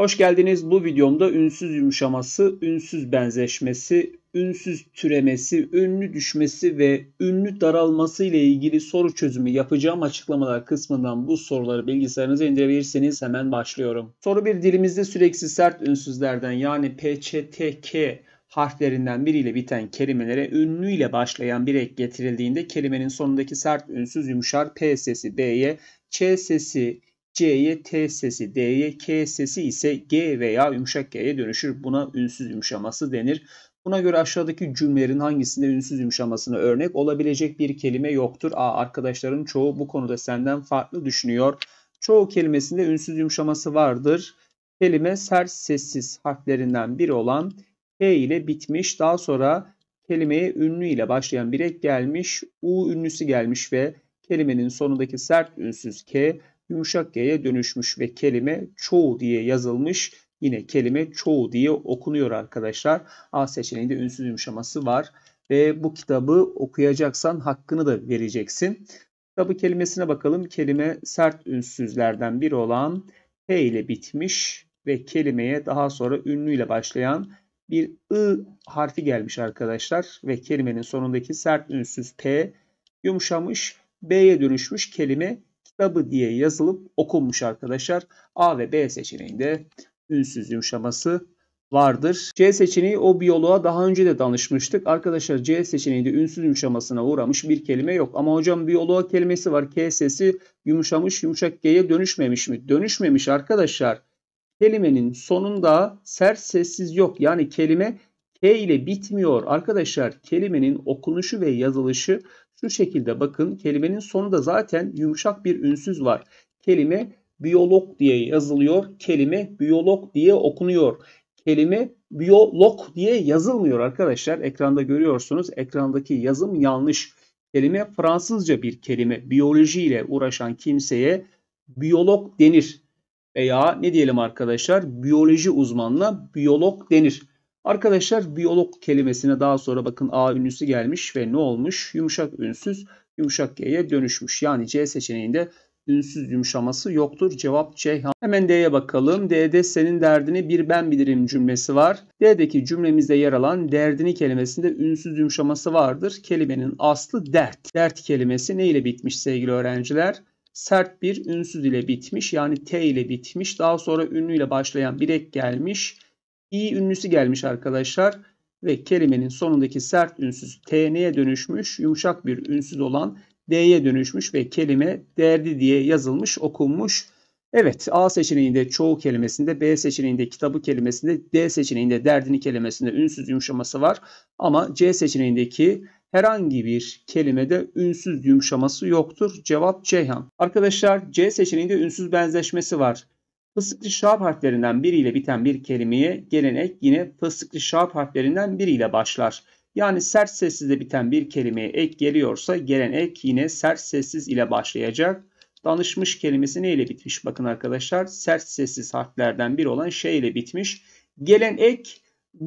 Hoş geldiniz. Bu videomda ünsüz yumuşaması, ünsüz benzeşmesi, ünsüz türemesi, ünlü düşmesi ve ünlü daralması ile ilgili soru çözümü yapacağım. Açıklamalar kısmından bu soruları bilgisayarınıza indirebilirseniz hemen başlıyorum. Soru 1 dilimizde sürekli sert ünsüzlerden yani PÇTK harflerinden biriyle biten kelimelere ünlü ile başlayan bir ek getirildiğinde kelimenin sonundaki sert ünsüz yumuşar P sesi B'ye, Ç sesi C'ye T sesi, D'ye K sesi ise G veya yumuşak G'ye dönüşür. Buna ünsüz yumuşaması denir. Buna göre aşağıdaki cümlelerin hangisinde ünsüz yumuşamasına örnek olabilecek bir kelime yoktur. A. Arkadaşların çoğu bu konuda senden farklı düşünüyor. Çoğu kelimesinde ünsüz yumuşaması vardır. Kelime sert sessiz harflerinden biri olan T ile bitmiş. Daha sonra kelimeye ünlü ile başlayan bir ek gelmiş. U ünlüsü gelmiş ve kelimenin sonundaki sert ünsüz K yumuşak y'ye dönüşmüş ve kelime çoğu diye yazılmış. Yine kelime çoğu diye okunuyor arkadaşlar. A seçeneğinde ünsüz yumuşaması var. Ve bu kitabı okuyacaksan hakkını da vereceksin. Kitabı kelimesine bakalım. Kelime sert ünsüzlerden biri olan P ile bitmiş ve kelimeye daha sonra ünlüyle başlayan bir ı harfi gelmiş arkadaşlar ve kelimenin sonundaki sert ünsüz p yumuşamış b'ye dönüşmüş kelime W diye yazılıp okunmuş arkadaşlar. A ve B seçeneğinde ünsüz yumuşaması vardır. C seçeneği o biyoloğa daha önce de danışmıştık. Arkadaşlar C seçeneğinde ünsüz yumuşamasına uğramış bir kelime yok. Ama hocam biyoloğa kelimesi var. K sesi yumuşamış yumuşak G'ye dönüşmemiş mi? Dönüşmemiş arkadaşlar. Kelimenin sonunda sert sessiz yok. Yani kelime K ile bitmiyor. Arkadaşlar kelimenin okunuşu ve yazılışı şu şekilde bakın kelimenin sonunda zaten yumuşak bir ünsüz var. Kelime biyolog diye yazılıyor. Kelime biyolog diye okunuyor. Kelime biyolog diye yazılmıyor arkadaşlar. Ekranda görüyorsunuz. Ekrandaki yazım yanlış. Kelime Fransızca bir kelime. Biyolojiyle uğraşan kimseye biyolog denir. Veya ne diyelim arkadaşlar? Biyoloji uzmanına biyolog denir. Arkadaşlar biyolog kelimesine daha sonra bakın A ünlüsü gelmiş ve ne olmuş? Yumuşak ünsüz yumuşak G'ye dönüşmüş. Yani C seçeneğinde ünsüz yumuşaması yoktur. Cevap C. Hemen D'ye bakalım. D'de senin derdini bir ben bilirim cümlesi var. D'deki cümlemizde yer alan derdini kelimesinde ünsüz yumuşaması vardır. Kelimenin aslı dert. Dert kelimesi ne ile bitmiş sevgili öğrenciler? Sert bir ünsüz ile bitmiş yani T ile bitmiş. Daha sonra ünlü ile başlayan bir ek gelmiş i ünlüsü gelmiş arkadaşlar ve kelimenin sonundaki sert ünsüz t'ye dönüşmüş, yumuşak bir ünsüz olan d'ye dönüşmüş ve kelime derdi diye yazılmış, okunmuş. Evet A seçeneğinde çoğu kelimesinde, B seçeneğinde kitabı kelimesinde, D seçeneğinde derdini kelimesinde ünsüz yumuşaması var. Ama C seçeneğindeki herhangi bir kelimede ünsüz yumuşaması yoktur. Cevap Ceyhan. Arkadaşlar C seçeneğinde ünsüz benzeşmesi var. Fıstıklı şap harflerinden biriyle biten bir kelimeye gelenek yine fıstıklı şap harflerinden biriyle başlar. Yani sert sessizle biten bir kelimeye ek geliyorsa gelenek yine sert sessiz ile başlayacak. Danışmış kelimesi neyle bitmiş? Bakın arkadaşlar sert sessiz harflerden biri olan şey ile bitmiş. Gelen ek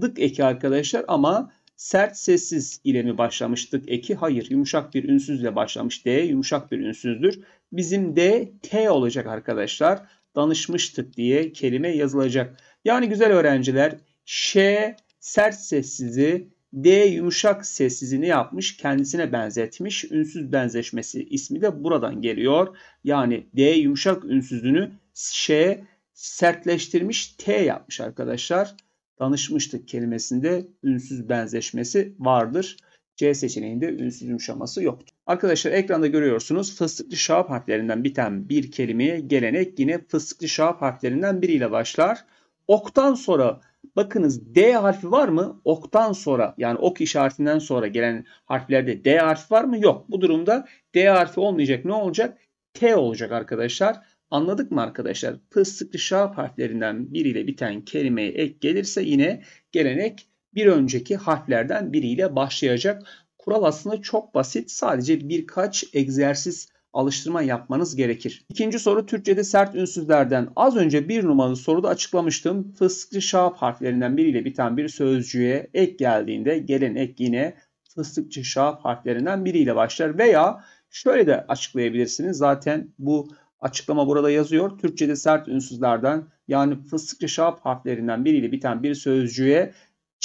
dık eki arkadaşlar ama sert sessiz ile mi başlamıştık eki? Hayır yumuşak bir ünsüzle başlamış D yumuşak bir ünsüzdür. Bizim D T olacak arkadaşlar danışmıştık diye kelime yazılacak. Yani güzel öğrenciler Ş sert sessizi D yumuşak sessizini yapmış kendisine benzetmiş. Ünsüz benzeşmesi ismi de buradan geliyor. Yani D yumuşak ünsüzünü Ş sertleştirmiş T yapmış arkadaşlar. Danışmıştık kelimesinde ünsüz benzeşmesi vardır. C seçeneğinde ünsüz yumuşaması yoktu. Arkadaşlar ekranda görüyorsunuz fıstıklı şap harflerinden biten bir kelimeye gelenek yine fıstıklı şap harflerinden biriyle başlar. Oktan sonra bakınız D harfi var mı? Oktan sonra yani ok işaretinden sonra gelen harflerde D harfi var mı? Yok. Bu durumda D harfi olmayacak. Ne olacak? T olacak arkadaşlar. Anladık mı arkadaşlar? Fıstıklı şap harflerinden biriyle biten kelimeye ek gelirse yine gelenek bir önceki harflerden biriyle başlayacak. Kural aslında çok basit. Sadece birkaç egzersiz alıştırma yapmanız gerekir. İkinci soru Türkçe'de sert ünsüzlerden az önce bir numaralı soruda açıklamıştım. Fıskı şap harflerinden biriyle biten bir sözcüğe ek geldiğinde gelen ek yine fıstıkçı şap harflerinden biriyle başlar. Veya şöyle de açıklayabilirsiniz. Zaten bu açıklama burada yazıyor. Türkçe'de sert ünsüzlerden yani fıstıkçı şap harflerinden biriyle biten bir sözcüğe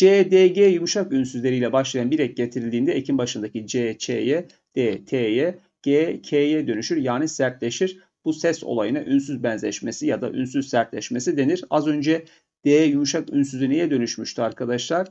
C, D, G yumuşak ünsüzleriyle başlayan bir ek getirildiğinde ekin başındaki C, Ç'ye, D, T'ye, G, K'ye dönüşür yani sertleşir. Bu ses olayına ünsüz benzeşmesi ya da ünsüz sertleşmesi denir. Az önce D yumuşak ünsüzü niye dönüşmüştü arkadaşlar?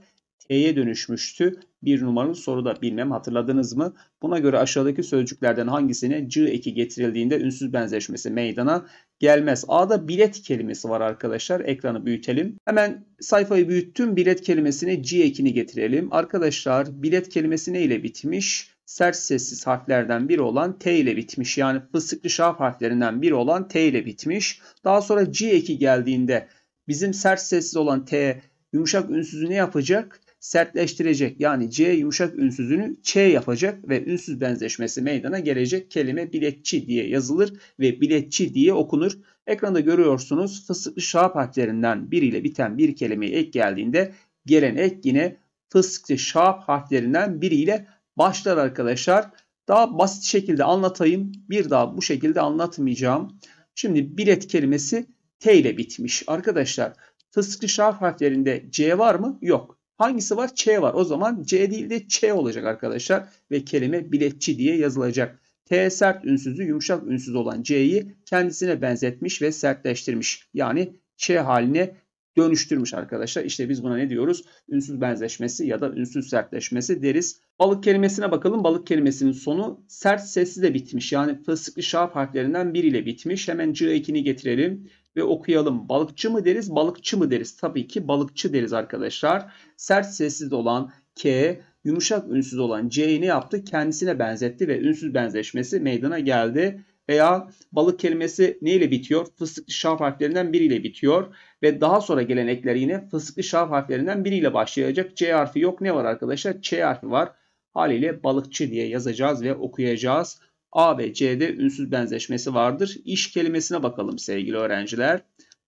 T'ye dönüşmüştü. Bir numaralı soruda bilmem hatırladınız mı? Buna göre aşağıdaki sözcüklerden hangisine C eki getirildiğinde ünsüz benzeşmesi meydana gelmez. A'da bilet kelimesi var arkadaşlar. Ekranı büyütelim. Hemen sayfayı büyüttüm. Bilet kelimesine C ekini getirelim. Arkadaşlar bilet kelimesi ne ile bitmiş? sert sessiz harflerden biri olan T ile bitmiş. Yani fıstıklı şaf harflerinden biri olan T ile bitmiş. Daha sonra C eki geldiğinde bizim sert sessiz olan T yumuşak ünsüzü ne yapacak? sertleştirecek. Yani C yumuşak ünsüzünü Ç yapacak ve ünsüz benzeşmesi meydana gelecek kelime biletçi diye yazılır ve biletçi diye okunur. Ekranda görüyorsunuz fısıklı şap harflerinden biriyle biten bir kelimeye ek geldiğinde gelen ek yine fısıklı şap harflerinden biriyle başlar arkadaşlar. Daha basit şekilde anlatayım. Bir daha bu şekilde anlatmayacağım. Şimdi bilet kelimesi T ile bitmiş. Arkadaşlar fısıklı şap harflerinde C var mı? Yok. Hangisi var? Ç var. O zaman C değil de Ç olacak arkadaşlar. Ve kelime biletçi diye yazılacak. T sert ünsüzü yumuşak ünsüz olan C'yi kendisine benzetmiş ve sertleştirmiş. Yani Ç haline dönüştürmüş arkadaşlar. İşte biz buna ne diyoruz? Ünsüz benzeşmesi ya da ünsüz sertleşmesi deriz. Balık kelimesine bakalım. Balık kelimesinin sonu sert sesli de bitmiş. Yani fıstıklı şap harflerinden biriyle bitmiş. Hemen C ekini getirelim ve okuyalım. Balıkçı mı deriz, balıkçı mı deriz? Tabii ki balıkçı deriz arkadaşlar. Sert sessiz olan K, yumuşak ünsüz olan C'yi ne yaptı? Kendisine benzetti ve ünsüz benzeşmesi meydana geldi. Veya balık kelimesi neyle bitiyor? Fıstıklı şaf harflerinden biriyle bitiyor. Ve daha sonra gelen ekler yine fıstıklı şaf harflerinden biriyle başlayacak. C harfi yok. Ne var arkadaşlar? Ç harfi var. Haliyle balıkçı diye yazacağız ve okuyacağız. A ve C'de ünsüz benzeşmesi vardır. İş kelimesine bakalım sevgili öğrenciler.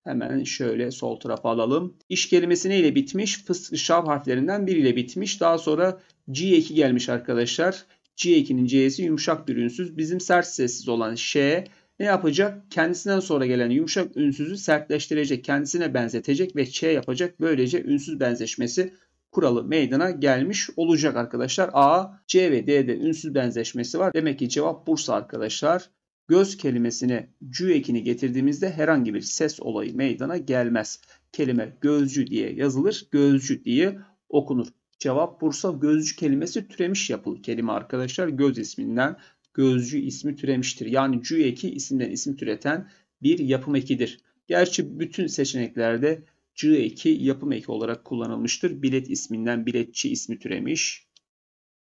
Hemen şöyle sol tarafa alalım. İş kelimesi neyle bitmiş? Fıs şav harflerinden biriyle bitmiş. Daha sonra G2 gelmiş arkadaşlar. G2'nin C'si yumuşak bir ünsüz. Bizim sert sessiz olan Ş ne yapacak? Kendisinden sonra gelen yumuşak ünsüzü sertleştirecek, kendisine benzetecek ve Ç yapacak. Böylece ünsüz benzeşmesi kuralı meydana gelmiş olacak arkadaşlar. A, C ve D'de ünsüz benzeşmesi var. Demek ki cevap Bursa arkadaşlar. Göz kelimesine cü ekini getirdiğimizde herhangi bir ses olayı meydana gelmez. Kelime gözcü diye yazılır, gözcü diye okunur. Cevap Bursa gözcü kelimesi türemiş yapılı kelime arkadaşlar. Göz isminden gözcü ismi türemiştir. Yani cü eki isimden isim türeten bir yapım ekidir. Gerçi bütün seçeneklerde Cı eki yapım eki olarak kullanılmıştır. Bilet isminden biletçi ismi türemiş.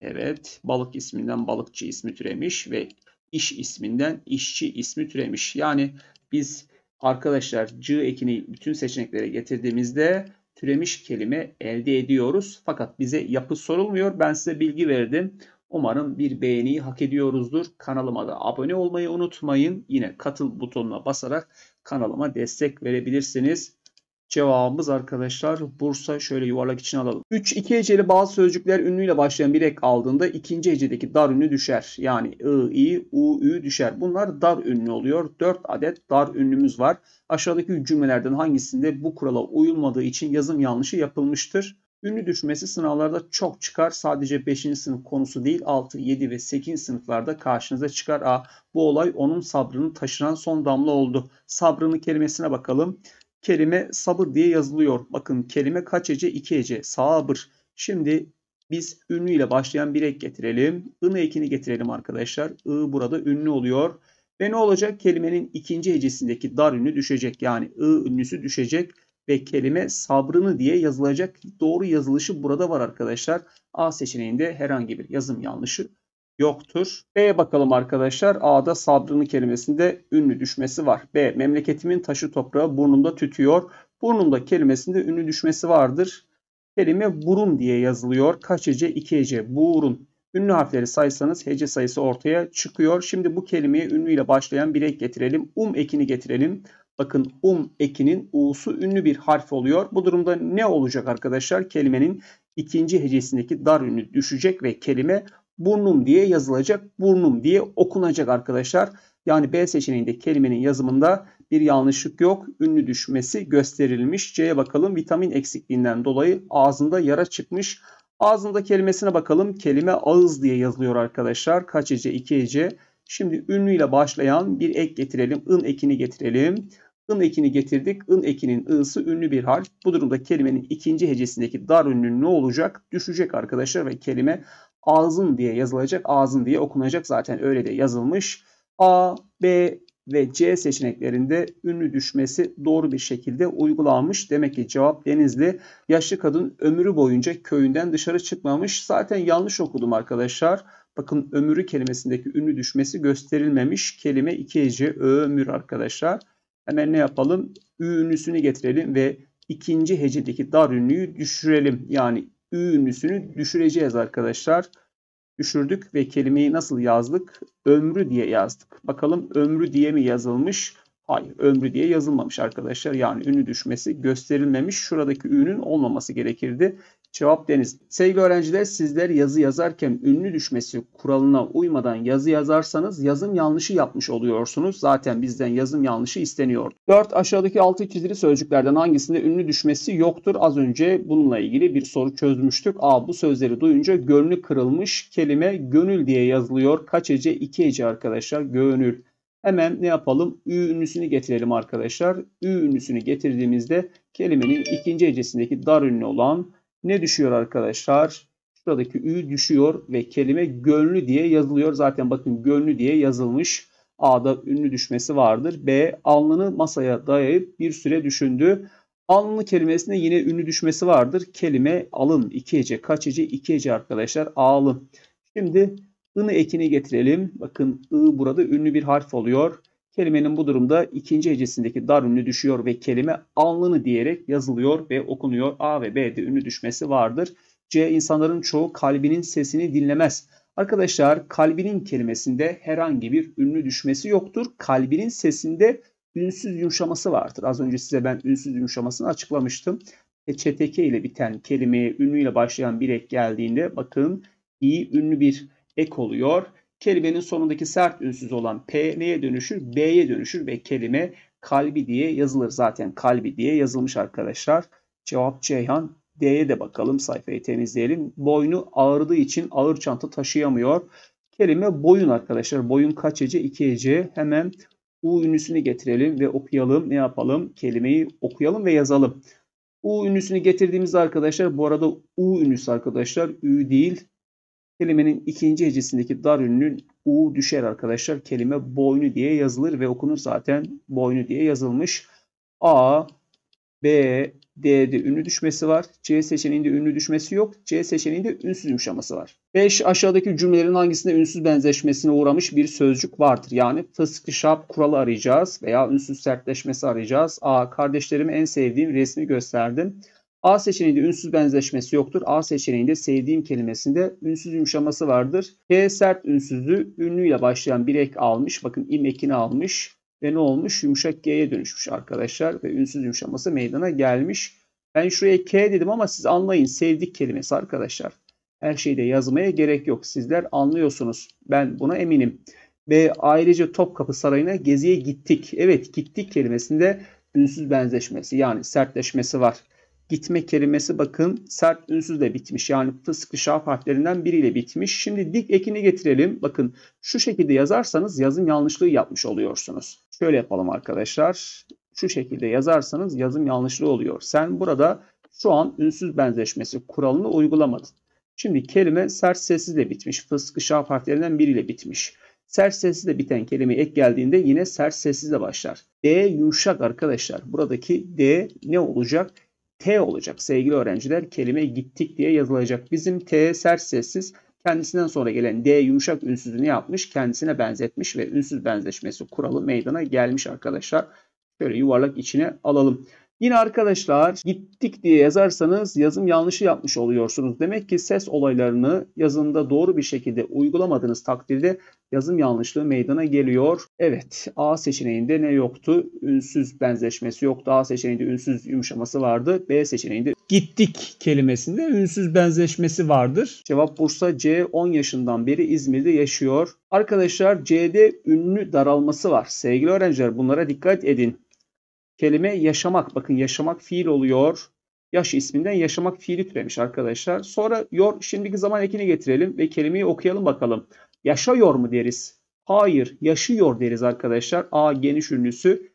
Evet, balık isminden balıkçı ismi türemiş ve iş isminden işçi ismi türemiş. Yani biz arkadaşlar Cı ekini bütün seçeneklere getirdiğimizde türemiş kelime elde ediyoruz. Fakat bize yapı sorulmuyor. Ben size bilgi verdim. Umarım bir beğeniyi hak ediyoruzdur. Kanalıma da abone olmayı unutmayın. Yine katıl butonuna basarak kanalıma destek verebilirsiniz. Cevabımız arkadaşlar Bursa şöyle yuvarlak için alalım. 3 2 heceli bazı sözcükler ünlüyle başlayan bir ek aldığında ikinci hecedeki dar ünlü düşer. Yani I, I, U, Ü düşer. Bunlar dar ünlü oluyor. 4 adet dar ünlümüz var. Aşağıdaki cümlelerden hangisinde bu kurala uyulmadığı için yazım yanlışı yapılmıştır? Ünlü düşmesi sınavlarda çok çıkar. Sadece 5. sınıf konusu değil 6, 7 ve 8. sınıflarda karşınıza çıkar. A, bu olay onun sabrını taşıran son damla oldu. Sabrını kelimesine bakalım. Kelime sabır diye yazılıyor. Bakın kelime kaç ece İki ece. Sabır. Şimdi biz ünlüyle başlayan bir ek getirelim. Inı ekini getirelim arkadaşlar. I burada ünlü oluyor. Ve ne olacak? Kelimenin ikinci hecesindeki dar ünlü düşecek. Yani I ünlüsü düşecek ve kelime sabrını diye yazılacak. Doğru yazılışı burada var arkadaşlar. A seçeneğinde herhangi bir yazım yanlışı yoktur. B'ye bakalım arkadaşlar. A'da sabrını kelimesinde ünlü düşmesi var. B. Memleketimin taşı toprağı burnumda tütüyor. Burnumda kelimesinde ünlü düşmesi vardır. Kelime burun diye yazılıyor. Kaç hece? 2 hece. Burun. Ünlü harfleri saysanız hece sayısı ortaya çıkıyor. Şimdi bu kelimeye ünlüyle başlayan bir ek getirelim. Um ekini getirelim. Bakın um ekinin u'su ünlü bir harf oluyor. Bu durumda ne olacak arkadaşlar? Kelimenin ikinci hecesindeki dar ünlü düşecek ve kelime burnum diye yazılacak. Burnum diye okunacak arkadaşlar. Yani B seçeneğinde kelimenin yazımında bir yanlışlık yok. Ünlü düşmesi gösterilmiş. C'ye bakalım. Vitamin eksikliğinden dolayı ağzında yara çıkmış. Ağzında kelimesine bakalım. Kelime ağız diye yazılıyor arkadaşlar. Kaç ece? 2 ece. Şimdi ünlü ile başlayan bir ek getirelim. ın ekini getirelim. ın ekini getirdik. ın ekinin ı'sı ünlü bir harf. Bu durumda kelimenin ikinci hecesindeki dar ünlü ne olacak? Düşecek arkadaşlar ve kelime ağzın diye yazılacak, ağzın diye okunacak zaten öyle de yazılmış. A, B ve C seçeneklerinde ünlü düşmesi doğru bir şekilde uygulanmış. Demek ki cevap Denizli. Yaşlı kadın ömrü boyunca köyünden dışarı çıkmamış. Zaten yanlış okudum arkadaşlar. Bakın ömrü kelimesindeki ünlü düşmesi gösterilmemiş. Kelime iki hece ömür arkadaşlar. Hemen ne yapalım? Ü ünlüsünü getirelim ve ikinci hecedeki dar ünlüyü düşürelim. Yani ü ünlüsünü düşüreceğiz arkadaşlar. Düşürdük ve kelimeyi nasıl yazdık? Ömrü diye yazdık. Bakalım ömrü diye mi yazılmış? Hayır ömrü diye yazılmamış arkadaşlar. Yani ünü düşmesi gösterilmemiş. Şuradaki ünün olmaması gerekirdi. Cevap Deniz. Sevgili öğrenciler sizler yazı yazarken ünlü düşmesi kuralına uymadan yazı yazarsanız yazım yanlışı yapmış oluyorsunuz. Zaten bizden yazım yanlışı isteniyor. 4. Aşağıdaki altı çizili sözcüklerden hangisinde ünlü düşmesi yoktur? Az önce bununla ilgili bir soru çözmüştük. A. Bu sözleri duyunca gönlü kırılmış kelime gönül diye yazılıyor. Kaç ece? 2 ece arkadaşlar. Gönül. Hemen ne yapalım? Ü ünlüsünü getirelim arkadaşlar. Ü ünlüsünü getirdiğimizde kelimenin ikinci ecesindeki dar ünlü olan ne düşüyor arkadaşlar? Şuradaki ü düşüyor ve kelime gönlü diye yazılıyor. Zaten bakın gönlü diye yazılmış. A'da ünlü düşmesi vardır. B alnını masaya dayayıp bir süre düşündü. Alnı kelimesinde yine ünlü düşmesi vardır. Kelime alın. iki hece. Kaç hece? 2 hece arkadaşlar. Alın. Şimdi ını ekini getirelim. Bakın ı burada ünlü bir harf oluyor. Kelimenin bu durumda ikinci hecesindeki dar ünlü düşüyor ve kelime alnını diyerek yazılıyor ve okunuyor. A ve B'de ünlü düşmesi vardır. C. insanların çoğu kalbinin sesini dinlemez. Arkadaşlar kalbinin kelimesinde herhangi bir ünlü düşmesi yoktur. Kalbinin sesinde ünsüz yumuşaması vardır. Az önce size ben ünsüz yumuşamasını açıklamıştım. E, ÇTK ile biten kelimeye ünlüyle başlayan bir ek geldiğinde bakın iyi ünlü bir ek oluyor Kelimenin sonundaki sert ünsüz olan P neye dönüşür? B'ye dönüşür ve kelime kalbi diye yazılır. Zaten kalbi diye yazılmış arkadaşlar. Cevap Ceyhan. D'ye de bakalım sayfayı temizleyelim. Boynu ağrıdığı için ağır çanta taşıyamıyor. Kelime boyun arkadaşlar. Boyun kaç ec'e 2 ec'e Hemen U ünlüsünü getirelim ve okuyalım. Ne yapalım? Kelimeyi okuyalım ve yazalım. U ünlüsünü getirdiğimizde arkadaşlar bu arada U ünlüsü arkadaşlar Ü değil Kelimenin ikinci hecesindeki dar ünlünün u düşer arkadaşlar. Kelime boynu diye yazılır ve okunur zaten boynu diye yazılmış. A, B, D'de ünlü düşmesi var. C seçeneğinde ünlü düşmesi yok. C seçeneğinde ünsüz yumuşaması var. 5. Aşağıdaki cümlelerin hangisinde ünsüz benzeşmesine uğramış bir sözcük vardır? Yani fıskı kuralı arayacağız veya ünsüz sertleşmesi arayacağız. A. Kardeşlerime en sevdiğim resmi gösterdim. A seçeneğinde ünsüz benzeşmesi yoktur. A seçeneğinde sevdiğim kelimesinde ünsüz yumuşaması vardır. P sert ünsüzü ünlüyle başlayan bir ek almış. Bakın im ekini almış ve ne olmuş? Yumuşak G'ye dönüşmüş arkadaşlar ve ünsüz yumuşaması meydana gelmiş. Ben şuraya K dedim ama siz anlayın sevdik kelimesi arkadaşlar. Her şeyde yazmaya gerek yok. Sizler anlıyorsunuz. Ben buna eminim. Ve ayrıca Topkapı Sarayı'na geziye gittik. Evet gittik kelimesinde ünsüz benzeşmesi yani sertleşmesi var gitme kelimesi bakın sert ünsüzle bitmiş. Yani fıskı şaf harflerinden biriyle bitmiş. Şimdi dik ekini getirelim. Bakın şu şekilde yazarsanız yazım yanlışlığı yapmış oluyorsunuz. Şöyle yapalım arkadaşlar. Şu şekilde yazarsanız yazım yanlışlığı oluyor. Sen burada şu an ünsüz benzeşmesi kuralını uygulamadın. Şimdi kelime sert sessizle bitmiş. Fıskı şaf harflerinden biriyle bitmiş. Sert sessizle biten kelime ek geldiğinde yine sert sessizle başlar. D yumuşak arkadaşlar. Buradaki D ne olacak? T olacak sevgili öğrenciler. Kelime gittik diye yazılacak. Bizim T sert sessiz kendisinden sonra gelen D yumuşak ünsüzünü yapmış. Kendisine benzetmiş ve ünsüz benzeşmesi kuralı meydana gelmiş arkadaşlar. Şöyle yuvarlak içine alalım. Yine arkadaşlar gittik diye yazarsanız yazım yanlışı yapmış oluyorsunuz. Demek ki ses olaylarını yazında doğru bir şekilde uygulamadığınız takdirde yazım yanlışlığı meydana geliyor. Evet A seçeneğinde ne yoktu? Ünsüz benzeşmesi yoktu. A seçeneğinde ünsüz yumuşaması vardı. B seçeneğinde gittik kelimesinde ünsüz benzeşmesi vardır. Cevap Bursa C 10 yaşından beri İzmir'de yaşıyor. Arkadaşlar C'de ünlü daralması var. Sevgili öğrenciler bunlara dikkat edin. Kelime yaşamak. Bakın yaşamak fiil oluyor. Yaş isminden yaşamak fiili türemiş arkadaşlar. Sonra yor şimdiki zaman ekini getirelim ve kelimeyi okuyalım bakalım. Yaşıyor mu deriz? Hayır yaşıyor deriz arkadaşlar. A geniş ünlüsü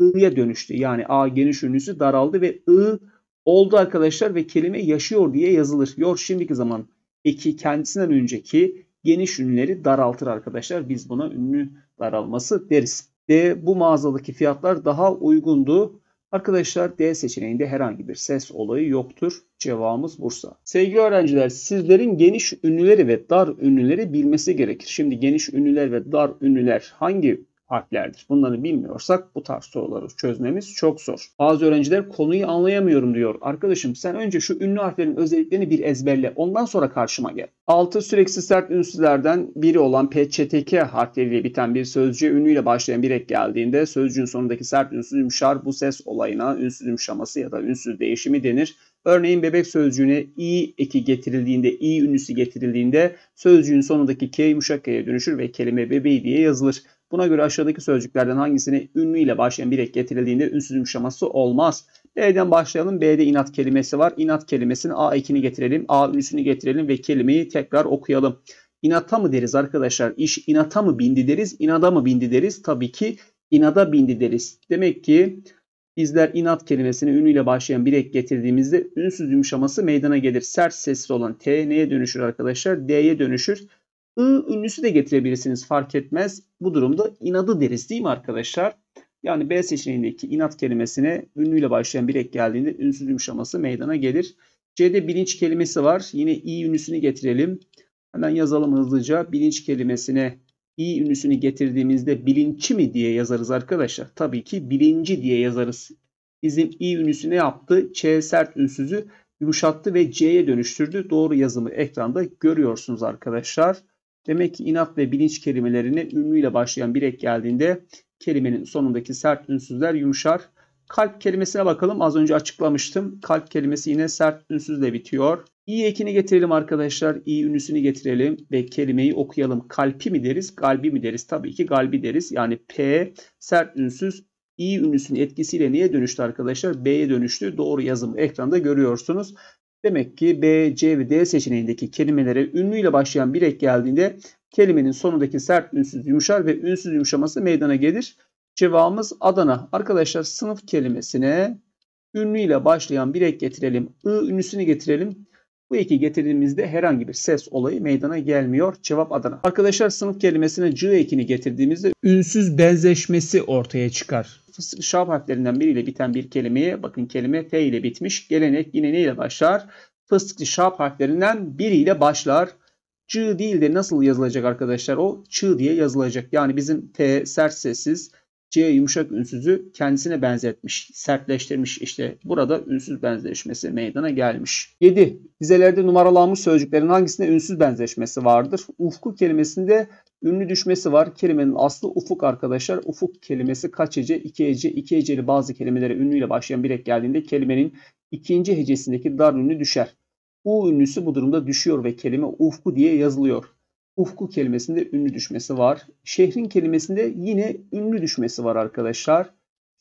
I'ya dönüştü. Yani A geniş ünlüsü daraldı ve I oldu arkadaşlar ve kelime yaşıyor diye yazılır. Yor şimdiki zaman eki kendisinden önceki geniş ünlüleri daraltır arkadaşlar. Biz buna ünlü daralması deriz. D bu mağazadaki fiyatlar daha uygundu. Arkadaşlar D seçeneğinde herhangi bir ses olayı yoktur. Cevabımız Bursa. Sevgili öğrenciler sizlerin geniş ünlüleri ve dar ünlüleri bilmesi gerekir. Şimdi geniş ünlüler ve dar ünlüler hangi harflerdir. Bunları bilmiyorsak bu tarz soruları çözmemiz çok zor. Bazı öğrenciler konuyu anlayamıyorum diyor. Arkadaşım sen önce şu ünlü harflerin özelliklerini bir ezberle. Ondan sonra karşıma gel. Altı sürekli sert ünsüzlerden biri olan PÇTK harfleriyle biten bir sözcüğe ünlüyle başlayan bir ek geldiğinde sözcüğün sonundaki sert ünsüz yumuşar bu ses olayına ünsüz yumuşaması ya da ünsüz değişimi denir. Örneğin bebek sözcüğüne i eki getirildiğinde, i ünlüsü getirildiğinde sözcüğün sonundaki k yumuşak k'ye dönüşür ve kelime bebeği diye yazılır. Buna göre aşağıdaki sözcüklerden hangisini ünlü ile başlayan bir ek getirildiğinde ünsüz yumuşaması olmaz. B'den başlayalım. B'de inat kelimesi var. İnat kelimesinin A ekini getirelim. A ünsünü getirelim ve kelimeyi tekrar okuyalım. İnata mı deriz arkadaşlar? İş inata mı bindi deriz? İnada mı bindi deriz? Tabii ki inada bindi deriz. Demek ki bizler inat kelimesini ünlüyle başlayan bir ek getirdiğimizde ünsüz yumuşaması meydana gelir. Sert sesli olan T neye dönüşür arkadaşlar? D'ye dönüşür. I ünlüsü de getirebilirsiniz fark etmez. Bu durumda inadı deriz değil mi arkadaşlar? Yani B seçeneğindeki inat kelimesine ünlüyle başlayan bir ek geldiğinde ünsüz yumuşaması meydana gelir. C'de bilinç kelimesi var. Yine i ünlüsünü getirelim. Hemen yazalım hızlıca. Bilinç kelimesine i ünlüsünü getirdiğimizde bilinçi mi diye yazarız arkadaşlar. Tabii ki bilinci diye yazarız. Bizim i ünlüsü ne yaptı? Ç sert ünsüzü yumuşattı ve C'ye dönüştürdü. Doğru yazımı ekranda görüyorsunuz arkadaşlar. Demek ki inat ve bilinç kelimelerine ünlüyle başlayan bir ek geldiğinde kelimenin sonundaki sert ünsüzler yumuşar. Kalp kelimesine bakalım. Az önce açıklamıştım. Kalp kelimesi yine sert ünsüzle bitiyor. İyi ekini getirelim arkadaşlar. İyi ünlüsünü getirelim ve kelimeyi okuyalım. Kalpi mi deriz? Galbi mi deriz? Tabii ki galbi deriz. Yani P sert ünsüz i ünlüsünün etkisiyle neye dönüştü arkadaşlar? B'ye dönüştü. Doğru yazım ekranda görüyorsunuz. Demek ki B, C ve D seçeneğindeki kelimelere ünlüyle başlayan bir ek geldiğinde kelimenin sonundaki sert ünsüz yumuşar ve ünsüz yumuşaması meydana gelir. Cevabımız Adana. Arkadaşlar sınıf kelimesine ünlüyle başlayan bir ek getirelim. I ünlüsünü getirelim. Bu iki getirdiğimizde herhangi bir ses olayı meydana gelmiyor. Cevap Adana. Arkadaşlar sınıf kelimesine c ekini getirdiğimizde ünsüz benzeşmesi ortaya çıkar. şap harflerinden biriyle biten bir kelimeye bakın kelime t ile bitmiş. Gelenek yine neyle başlar? Fıstıklı şap harflerinden biriyle başlar. C değil de nasıl yazılacak arkadaşlar? O çığ diye yazılacak. Yani bizim T sert sessiz, C yumuşak ünsüzü kendisine benzetmiş, sertleştirmiş. İşte burada ünsüz benzeşmesi meydana gelmiş. 7. Dizelerde numaralanmış sözcüklerin hangisinde ünsüz benzeşmesi vardır? Ufku kelimesinde ünlü düşmesi var. Kelimenin aslı ufuk arkadaşlar. Ufuk kelimesi kaç hece? İki hece. İki heceli bazı kelimelere ünlüyle başlayan bir ek geldiğinde kelimenin ikinci hecesindeki dar ünlü düşer. U ünlüsü bu durumda düşüyor ve kelime ufku diye yazılıyor ufku kelimesinde ünlü düşmesi var. Şehrin kelimesinde yine ünlü düşmesi var arkadaşlar.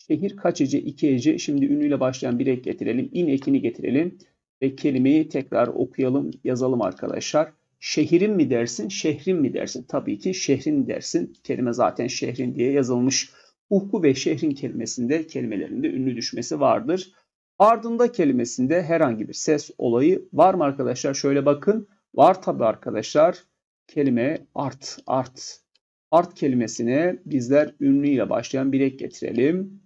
Şehir kaç ece? iki ece. Şimdi ünlüyle başlayan bir ek getirelim. İn ekini getirelim. Ve kelimeyi tekrar okuyalım, yazalım arkadaşlar. Şehrin mi dersin, şehrin mi dersin? Tabii ki şehrin dersin. Kelime zaten şehrin diye yazılmış. Ufku ve şehrin kelimesinde kelimelerinde ünlü düşmesi vardır. Ardında kelimesinde herhangi bir ses olayı var mı arkadaşlar? Şöyle bakın. Var tabii arkadaşlar kelime art, art. Art kelimesine bizler ünlüyle başlayan bir ek getirelim.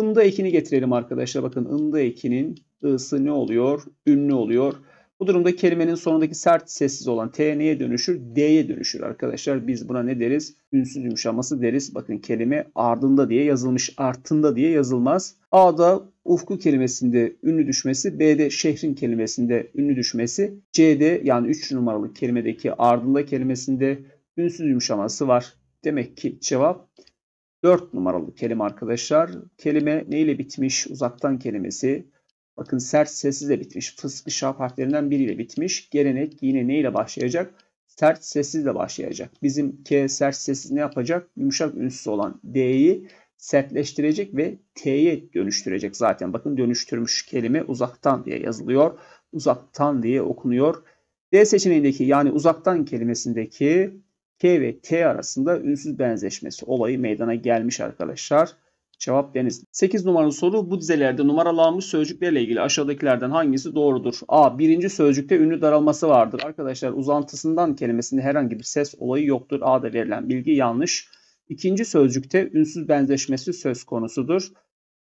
Inda ekini getirelim arkadaşlar. Bakın ında ekinin ısı ne oluyor? Ünlü oluyor. Bu durumda kelimenin sonundaki sert sessiz olan T neye dönüşür? D'ye dönüşür arkadaşlar. Biz buna ne deriz? Ünsüz yumuşaması deriz. Bakın kelime ardında diye yazılmış, artında diye yazılmaz. A'da ufku kelimesinde ünlü düşmesi, B'de şehrin kelimesinde ünlü düşmesi, C'de yani 3 numaralı kelimedeki ardında kelimesinde ünsüz yumuşaması var. Demek ki cevap 4 numaralı kelime arkadaşlar. Kelime neyle bitmiş? Uzaktan kelimesi. Bakın sert sessizle bitmiş. Fıs ışaf harflerinden biriyle bitmiş. Gelenek yine neyle başlayacak? Sert sessizle başlayacak. Bizim K sert sessiz ne yapacak? Yumuşak ünsüz olan D'yi sertleştirecek ve T'ye dönüştürecek zaten. Bakın dönüştürmüş kelime uzaktan diye yazılıyor. Uzaktan diye okunuyor. D seçeneğindeki yani uzaktan kelimesindeki K ve T arasında ünsüz benzeşmesi olayı meydana gelmiş arkadaşlar. Cevap deniz. 8 numaralı soru bu dizelerde numaralanmış sözcüklerle ilgili aşağıdakilerden hangisi doğrudur? A. Birinci sözcükte ünlü daralması vardır. Arkadaşlar uzantısından kelimesinde herhangi bir ses olayı yoktur. A'da verilen bilgi yanlış. İkinci sözcükte ünsüz benzeşmesi söz konusudur.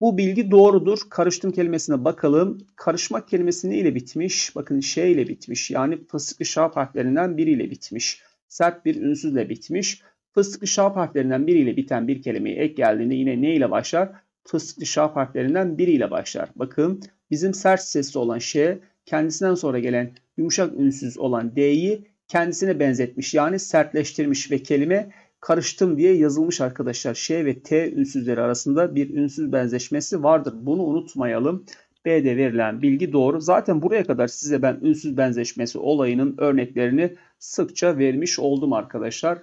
Bu bilgi doğrudur. Karıştım kelimesine bakalım. Karışmak kelimesi ne ile bitmiş? Bakın şey ile bitmiş. Yani fıstıklı şap harflerinden biriyle bitmiş. Sert bir ünsüzle bitmiş. Fıstıklı şap harflerinden biriyle biten bir kelimeye ek geldiğinde yine ne ile başlar? Fıstıklı şap harflerinden biriyle başlar. Bakın bizim sert sesli olan ş kendisinden sonra gelen yumuşak ünsüz olan d'yi kendisine benzetmiş. Yani sertleştirmiş ve kelime karıştım diye yazılmış arkadaşlar. Ş ve T ünsüzleri arasında bir ünsüz benzeşmesi vardır. Bunu unutmayalım. B'de verilen bilgi doğru. Zaten buraya kadar size ben ünsüz benzeşmesi olayının örneklerini sıkça vermiş oldum arkadaşlar.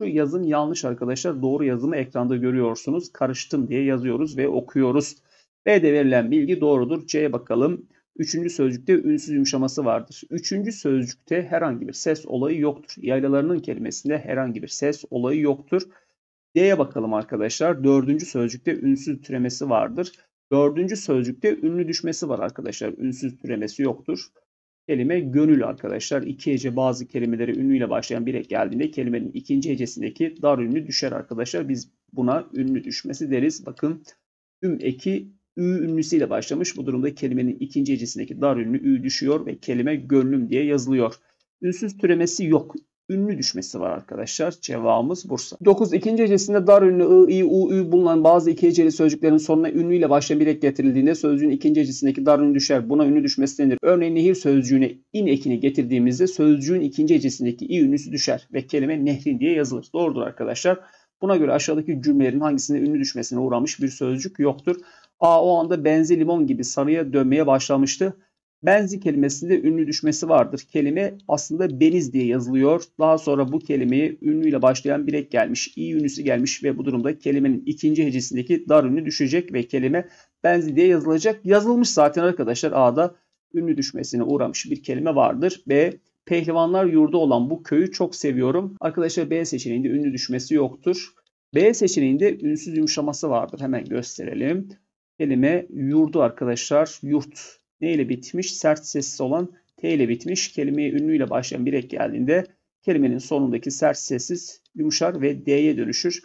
Şu yazım yanlış arkadaşlar. Doğru yazımı ekranda görüyorsunuz. Karıştım diye yazıyoruz ve okuyoruz. B'de verilen bilgi doğrudur. C'ye bakalım. Üçüncü sözcükte ünsüz yumuşaması vardır. Üçüncü sözcükte herhangi bir ses olayı yoktur. Yaylalarının kelimesinde herhangi bir ses olayı yoktur. D'ye bakalım arkadaşlar. Dördüncü sözcükte ünsüz türemesi vardır. Dördüncü sözcükte ünlü düşmesi var arkadaşlar. Ünsüz türemesi yoktur. Kelime gönül arkadaşlar. İki hece bazı kelimeleri ünlüyle başlayan bir ek geldiğinde kelimenin ikinci hecesindeki dar ünlü düşer arkadaşlar. Biz buna ünlü düşmesi deriz. Bakın üm eki ü ünlüsüyle başlamış. Bu durumda kelimenin ikinci hecesindeki dar ünlü ü düşüyor ve kelime gönlüm diye yazılıyor. Ünsüz türemesi yok ünlü düşmesi var arkadaşlar. Cevabımız Bursa. 9. ikinci hecesinde dar ünlü, ı, i, u, ü bulunan bazı iki heceli sözcüklerin sonuna ünlü ile başlayan bir ek getirildiğinde sözcüğün ikinci hecesindeki dar ünlü düşer. Buna ünlü düşmesi denir. Örneğin nehir sözcüğüne in ekini getirdiğimizde sözcüğün ikinci hecesindeki i ünlüsü düşer ve kelime nehrin diye yazılır. Doğrudur arkadaşlar. Buna göre aşağıdaki cümlelerin hangisinde ünlü düşmesine uğramış bir sözcük yoktur. A o anda benzi limon gibi sarıya dönmeye başlamıştı. Benzi kelimesinde ünlü düşmesi vardır. Kelime aslında beniz diye yazılıyor. Daha sonra bu kelimeye ünlüyle başlayan bir ek gelmiş. i ünlüsü gelmiş ve bu durumda kelimenin ikinci hecesindeki dar ünlü düşecek ve kelime benzi diye yazılacak. Yazılmış zaten arkadaşlar A'da ünlü düşmesine uğramış bir kelime vardır. B. Pehlivanlar yurdu olan bu köyü çok seviyorum. Arkadaşlar B seçeneğinde ünlü düşmesi yoktur. B seçeneğinde ünsüz yumuşaması vardır. Hemen gösterelim. Kelime yurdu arkadaşlar. Yurt ne ile bitmiş? Sert sessiz olan T ile bitmiş. Kelimeye ünlüyle başlayan bir ek geldiğinde kelimenin sonundaki sert sessiz yumuşar ve D'ye dönüşür.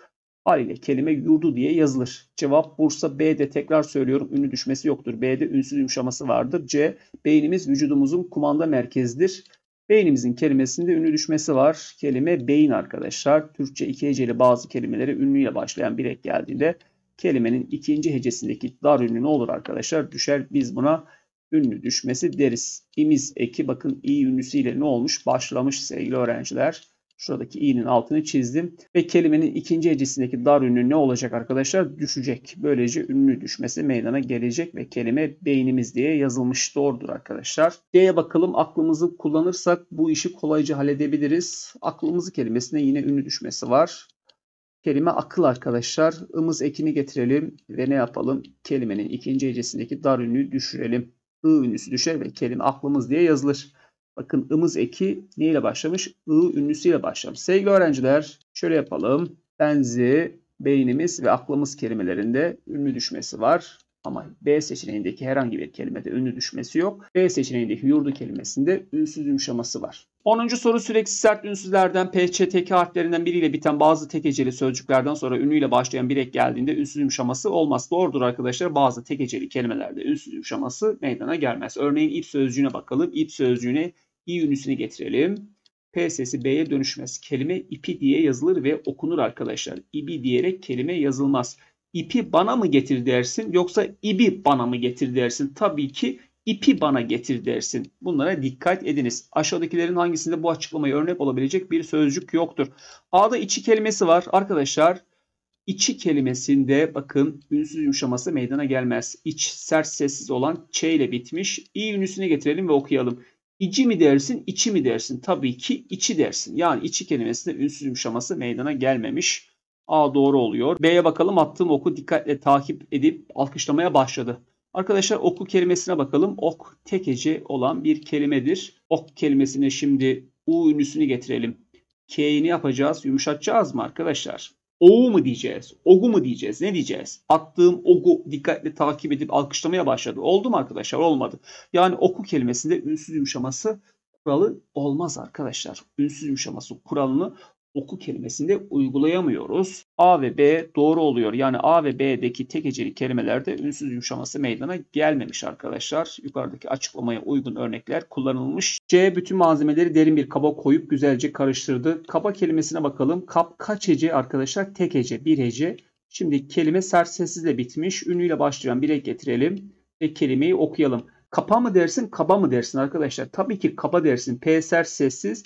Haliyle kelime yurdu diye yazılır. Cevap Bursa B'de tekrar söylüyorum ünlü düşmesi yoktur. B'de ünsüz yumuşaması vardır. C. Beynimiz vücudumuzun kumanda merkezidir. Beynimizin kelimesinde ünlü düşmesi var. Kelime beyin arkadaşlar. Türkçe iki heceli bazı kelimelere ünlüyle başlayan bir ek geldiğinde kelimenin ikinci hecesindeki dar ünlü ne olur arkadaşlar? Düşer. Biz buna ünlü düşmesi deriz. İmiz eki bakın i ünlüsüyle ne olmuş? Başlamış sevgili öğrenciler. Şuradaki i'nin altını çizdim. Ve kelimenin ikinci hecesindeki dar ünlü ne olacak arkadaşlar? Düşecek. Böylece ünlü düşmesi meydana gelecek ve kelime beynimiz diye yazılmış doğrudur arkadaşlar. D'ye bakalım aklımızı kullanırsak bu işi kolayca halledebiliriz. Aklımızı kelimesine yine ünlü düşmesi var. Kelime akıl arkadaşlar. Imız ekini getirelim ve ne yapalım? Kelimenin ikinci hecesindeki dar ünlüyü düşürelim. I ünlüsü düşer ve kelime aklımız diye yazılır. Bakın ımız eki neyle başlamış? I ünlüsüyle başlamış. Sevgili öğrenciler şöyle yapalım. Benzi, beynimiz ve aklımız kelimelerinde ünlü düşmesi var. Ama B seçeneğindeki herhangi bir kelimede ünlü düşmesi yok. B seçeneğindeki yurdu kelimesinde ünsüz yumuşaması var. 10. soru sürekli sert ünsüzlerden PÇTK harflerinden biriyle biten bazı tekeceli sözcüklerden sonra ünlüyle başlayan bir ek geldiğinde ünsüz yumuşaması olmaz. Doğrudur arkadaşlar bazı tekeceli kelimelerde ünsüz yumuşaması meydana gelmez. Örneğin ip sözcüğüne bakalım. İp sözcüğüne i ünlüsünü getirelim. P sesi B'ye dönüşmez. Kelime ipi diye yazılır ve okunur arkadaşlar. İbi diyerek kelime yazılmaz. İpi bana mı getir dersin yoksa ibi bana mı getir dersin? Tabii ki ipi bana getir dersin. Bunlara dikkat ediniz. Aşağıdakilerin hangisinde bu açıklamaya örnek olabilecek bir sözcük yoktur. A'da içi kelimesi var. Arkadaşlar içi kelimesinde bakın ünsüz yumuşaması meydana gelmez. İç sert sessiz olan ç ile bitmiş. İ ünlüsüne getirelim ve okuyalım. İci mi dersin, içi mi dersin? Tabii ki içi dersin. Yani içi kelimesinde ünsüz yumuşaması meydana gelmemiş. A doğru oluyor. B'ye bakalım attığım oku dikkatle takip edip alkışlamaya başladı. Arkadaşlar oku kelimesine bakalım. Ok tek olan bir kelimedir. Ok kelimesine şimdi u ünlüsünü getirelim. Kini yapacağız? Yumuşatacağız mı arkadaşlar? Oğu mu diyeceğiz? Ogu mu diyeceğiz? Ne diyeceğiz? Attığım ogu dikkatli takip edip alkışlamaya başladı. Oldu mu arkadaşlar? Olmadı. Yani oku kelimesinde ünsüz yumuşaması kuralı olmaz arkadaşlar. Ünsüz yumuşaması kuralını oku kelimesinde uygulayamıyoruz. A ve B doğru oluyor. Yani A ve B'deki tek heceli kelimelerde ünsüz yumuşaması meydana gelmemiş arkadaşlar. Yukarıdaki açıklamaya uygun örnekler kullanılmış. C bütün malzemeleri derin bir kaba koyup güzelce karıştırdı. Kaba kelimesine bakalım. Kap kaç hece arkadaşlar? Tek hece, bir hece. Şimdi kelime sersesizle bitmiş. Ünlüyle başlayan bir ek getirelim ve kelimeyi okuyalım. Kapa mı dersin, kaba mı dersin arkadaşlar? Tabii ki kaba dersin. P sers sessiz.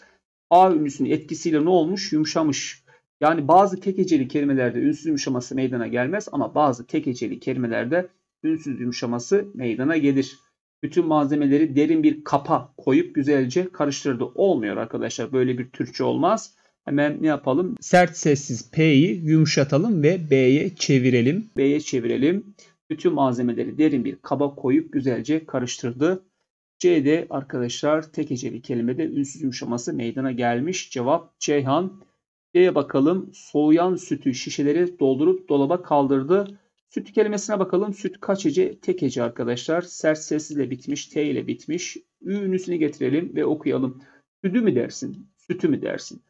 A ünlüsünün etkisiyle ne olmuş? Yumuşamış. Yani bazı tek heceli kelimelerde ünsüz yumuşaması meydana gelmez ama bazı tek heceli kelimelerde ünsüz yumuşaması meydana gelir. Bütün malzemeleri derin bir kapa koyup güzelce karıştırdı. Olmuyor arkadaşlar. Böyle bir Türkçe olmaz. Hemen ne yapalım? Sert sessiz P'yi yumuşatalım ve B'ye çevirelim. B'ye çevirelim. Bütün malzemeleri derin bir kaba koyup güzelce karıştırdı. C'de arkadaşlar tek heceli kelimede ünsüz yumuşaması meydana gelmiş. Cevap Ceyhan. D'ye bakalım. Soğuyan sütü şişeleri doldurup dolaba kaldırdı. Süt kelimesine bakalım. Süt kaç hece? Tek hece arkadaşlar. Sert sessizle bitmiş. T ile bitmiş. Ünlüsünü getirelim ve okuyalım. Südü mü dersin? Sütü mü dersin?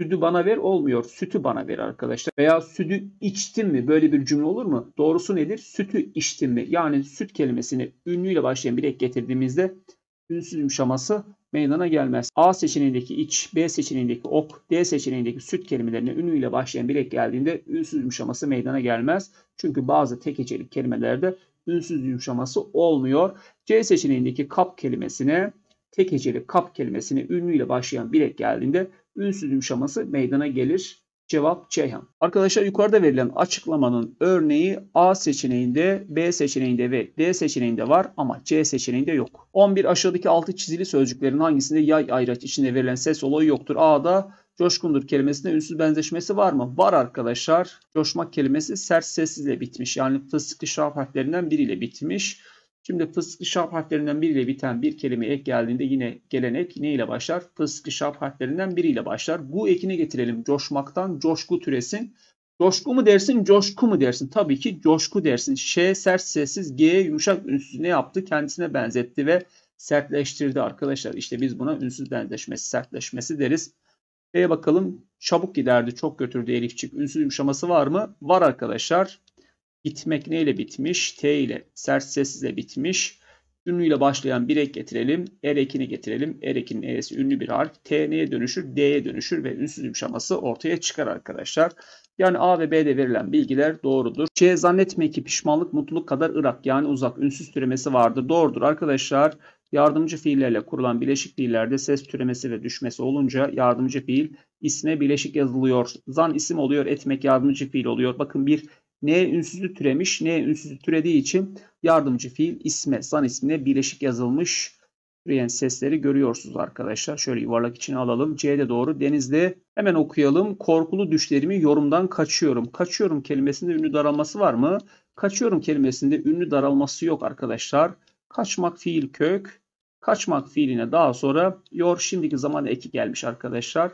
Sütü bana ver olmuyor. Sütü bana ver arkadaşlar. Veya sütü içtim mi? Böyle bir cümle olur mu? Doğrusu nedir? Sütü içtim mi? Yani süt kelimesini ünlüyle başlayan bir ek getirdiğimizde ünsüz yumuşaması meydana gelmez. A seçeneğindeki iç, B seçeneğindeki ok, D seçeneğindeki süt kelimelerine ünlüyle başlayan bir ek geldiğinde ünsüz yumuşaması meydana gelmez. Çünkü bazı tek hecelik kelimelerde ünsüz yumuşaması olmuyor. C seçeneğindeki kap kelimesine tek heceli kap kelimesine ünlüyle başlayan bir ek geldiğinde ünsüz yumuşaması meydana gelir Cevap Ceyhan. Arkadaşlar yukarıda verilen açıklamanın örneği A seçeneğinde, B seçeneğinde ve D seçeneğinde var ama C seçeneğinde yok. 11 aşağıdaki altı çizili sözcüklerin hangisinde yay ayraç içinde verilen ses olayı yoktur? A'da coşkundur kelimesinde ünsüz benzeşmesi var mı? Var arkadaşlar. Coşmak kelimesi sert sessizle bitmiş. Yani fıstıklı şarap harflerinden biriyle bitmiş. Şimdi fıskı şap harflerinden biriyle biten bir kelime ek geldiğinde yine gelenek ek başlar? Fıskı şap harflerinden biriyle başlar. Bu ekini getirelim. Coşmaktan coşku türesin. Coşku mu dersin, coşku mu dersin? Tabii ki coşku dersin. Ş sert sessiz, G yumuşak ünsüz ne yaptı? Kendisine benzetti ve sertleştirdi arkadaşlar. İşte biz buna ünsüz benzeşmesi, sertleşmesi deriz. E bakalım. Çabuk giderdi, çok götürdü Elifçik. Ünsüz yumuşaması var mı? Var arkadaşlar. Bitmek neyle bitmiş? T ile sert sessizle bitmiş. Ünlü ile başlayan bir ek getirelim. Er ekini getirelim. Er ekinin e'si ünlü bir harf. T neye dönüşür? D'ye dönüşür ve ünsüz yumuşaması ortaya çıkar arkadaşlar. Yani A ve B'de verilen bilgiler doğrudur. C şey, zannetme ki pişmanlık mutluluk kadar ırak yani uzak ünsüz türemesi vardır. Doğrudur arkadaşlar. Yardımcı fiillerle kurulan bileşik fiillerde ses türemesi ve düşmesi olunca yardımcı fiil isme bileşik yazılıyor. Zan isim oluyor, etmek yardımcı fiil oluyor. Bakın bir N ünsüzü türemiş. N ünsüzü türediği için yardımcı fiil isme, san ismine birleşik yazılmış türeyen sesleri görüyorsunuz arkadaşlar. Şöyle yuvarlak içine alalım. C'de doğru. Denizde hemen okuyalım. Korkulu düşlerimi yorumdan kaçıyorum. Kaçıyorum kelimesinde ünlü daralması var mı? Kaçıyorum kelimesinde ünlü daralması yok arkadaşlar. Kaçmak fiil kök. Kaçmak fiiline daha sonra yor şimdiki zaman eki gelmiş arkadaşlar.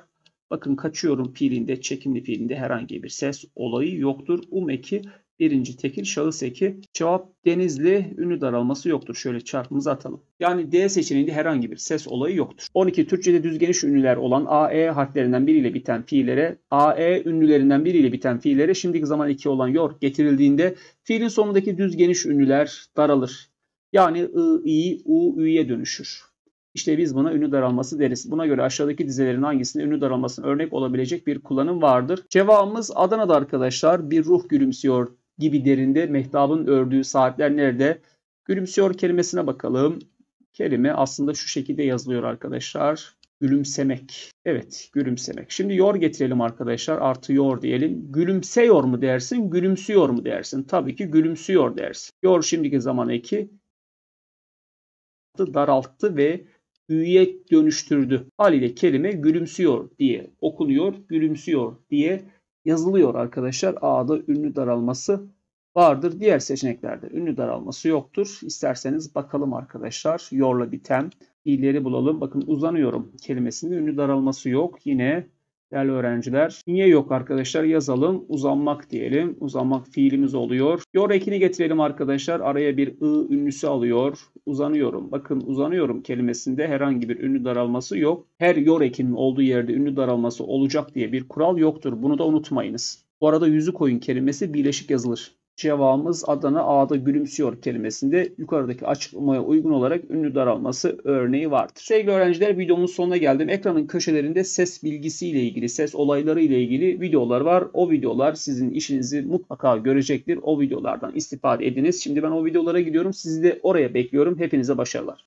Bakın kaçıyorum fiilinde, çekimli fiilinde herhangi bir ses olayı yoktur. Um eki birinci tekil şahıs eki. Cevap denizli ünlü daralması yoktur. Şöyle çarpımızı atalım. Yani D seçeneğinde herhangi bir ses olayı yoktur. 12. Türkçede düz geniş ünlüler olan AE harflerinden biriyle biten fiillere, AE ünlülerinden biriyle biten fiillere şimdiki zaman iki olan yor getirildiğinde fiilin sonundaki düz geniş ünlüler daralır. Yani I, I, U, Ü'ye dönüşür. İşte biz buna ünlü daralması deriz. Buna göre aşağıdaki dizelerin hangisinde ünlü daralmasının örnek olabilecek bir kullanım vardır? Cevabımız Adana'da arkadaşlar. Bir ruh gülümsüyor gibi derinde mehtabın ördüğü saatler nerede? Gülümsüyor kelimesine bakalım. Kelime aslında şu şekilde yazılıyor arkadaşlar. Gülümsemek. Evet gülümsemek. Şimdi yor getirelim arkadaşlar. Artı yor diyelim. Gülümseyor mu dersin? Gülümsüyor mu dersin? Tabii ki gülümsüyor dersin. Yor şimdiki zaman eki daralttı ve üye dönüştürdü. Haliyle kelime gülümsüyor diye okunuyor, gülümsüyor diye yazılıyor arkadaşlar. A'da ünlü daralması vardır. Diğer seçeneklerde ünlü daralması yoktur. İsterseniz bakalım arkadaşlar. Yorla biten fiilleri bulalım. Bakın uzanıyorum kelimesinde ünlü daralması yok. Yine Değerli öğrenciler niye yok arkadaşlar yazalım uzanmak diyelim. Uzanmak fiilimiz oluyor. Yor ekini getirelim arkadaşlar. Araya bir ı ünlüsü alıyor. Uzanıyorum. Bakın uzanıyorum kelimesinde herhangi bir ünlü daralması yok. Her yor ekinin olduğu yerde ünlü daralması olacak diye bir kural yoktur. Bunu da unutmayınız. Bu arada yüzü koyun kelimesi birleşik yazılır. Cevabımız Adana ağda gülümsüyor kelimesinde yukarıdaki açıklamaya uygun olarak ünlü daralması örneği vardır. Sevgili öğrenciler videomun sonuna geldim. Ekranın köşelerinde ses bilgisiyle ilgili, ses olayları ile ilgili videolar var. O videolar sizin işinizi mutlaka görecektir. O videolardan istifade ediniz. Şimdi ben o videolara gidiyorum. Sizi de oraya bekliyorum. Hepinize başarılar.